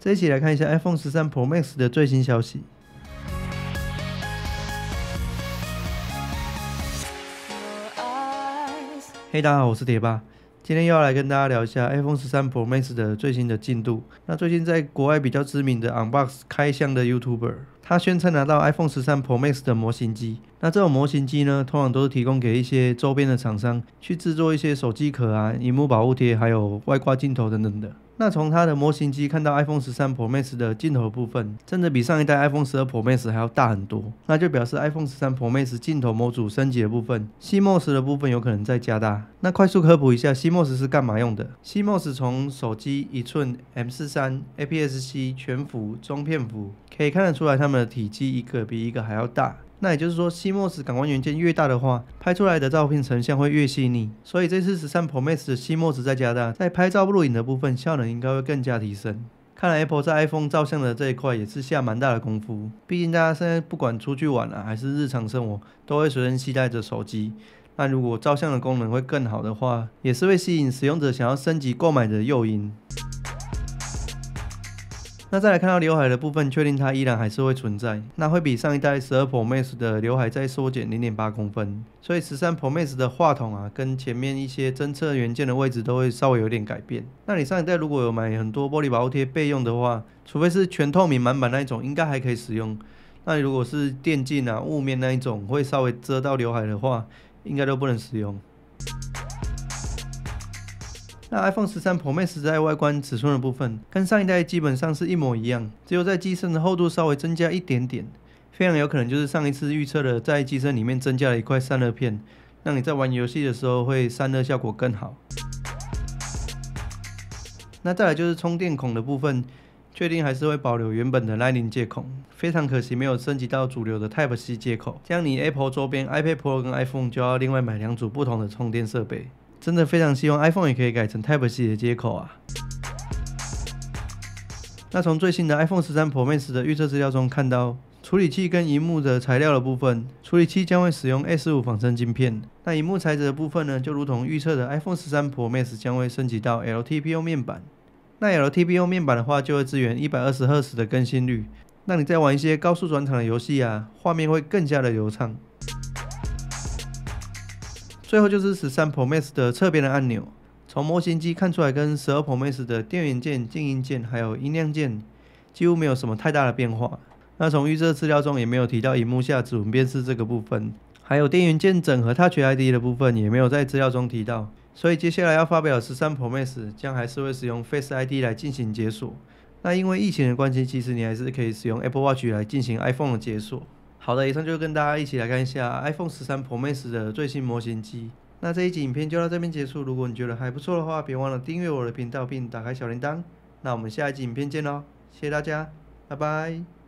这一起来看一下 iPhone 十三 Pro Max 的最新消息。嘿，大家好，我是铁爸，今天又要来跟大家聊一下 iPhone 十三 Pro Max 的最新的进度。那最近在国外比较知名的 Unbox 开箱的 YouTuber。他宣称拿到 iPhone 十三 Pro Max 的模型机，那这种模型机呢，通常都是提供给一些周边的厂商去制作一些手机壳啊、荧幕保护贴，还有外挂镜头等等的。那从它的模型机看到 iPhone 十三 Pro Max 的镜头部分，真的比上一代 iPhone 十二 Pro Max 还要大很多，那就表示 iPhone 十三 Pro Max 镜头模组升级的部分，CMOS 的部分有可能在加大。那快速科普一下，CMOS 是干嘛用的？CMOS 从手机一寸、M43、APS-C 全幅、中片幅。可以看得出来，它们的体积一个比一个还要大。那也就是说，新莫氏感光元件越大的话，拍出来的照片成像会越细腻。所以这次十三 Pro Max 的新莫氏在加大，在拍照录影的部分，效能应该会更加提升。看来 Apple 在 iPhone 照相的这一块也是下蛮大的功夫。毕竟大家现在不管出去玩啊，还是日常生活，都会随身携带着手机。那如果照相的功能会更好的话，也是会吸引使用者想要升级购买的诱因。那再来看到刘海的部分，确定它依然还是会存在。那会比上一代十二 Pro Max 的刘海再缩减零点八公分。所以十三 Pro Max 的话筒啊，跟前面一些侦测元件的位置都会稍微有点改变。那你上一代如果有买很多玻璃保护贴备用的话，除非是全透明满版那一种，应该还可以使用。那你如果是电竞啊雾面那一种，会稍微遮到刘海的话，应该都不能使用。那 iPhone 十三 Pro Max 在外观尺寸的部分，跟上一代基本上是一模一样，只有在机身的厚度稍微增加一点点，非常有可能就是上一次预测的，在机身里面增加了一块散热片，让你在玩游戏的时候会散热效果更好。那再来就是充电孔的部分，确定还是会保留原本的 Lightning 接口，非常可惜没有升级到主流的 Type C 接口，这样你 Apple 周边 iPad Pro 跟 iPhone 就要另外买两组不同的充电设备。真的非常希望 iPhone 也可以改成 Type C 的接口啊。那从最新的 iPhone 十三 Pro Max 的预测资料中看到，处理器跟荧幕的材料的部分，处理器将会使用 s 5仿生晶片。那荧幕材质的部分呢，就如同预测的 iPhone 十三 Pro Max 将会升级到 LTPO 面板。那 LTPO 面板的话，就会支援一百二十赫兹的更新率。那你在玩一些高速转场的游戏啊，画面会更加的流畅。最后就是十三 Pro Max 的侧边的按钮，从模型机看出来，跟十二 Pro Max 的电源键、静音键还有音量键，几乎没有什么太大的变化。那从预测资料中也没有提到荧幕下指纹辨识这个部分，还有电源键整合 Touch ID 的部分也没有在资料中提到，所以接下来要发表的十三 Pro Max 将还是会使用 Face ID 来进行解锁。那因为疫情的关系，其实你还是可以使用 Apple Watch 来进行 iPhone 的解锁。好的，以上就跟大家一起来看一下 iPhone 十三 Pro Max 的最新模型机。那这一集影片就到这边结束。如果你觉得还不错的话，别忘了订阅我的频道并打开小铃铛。那我们下一集影片见喽，谢谢大家，拜拜。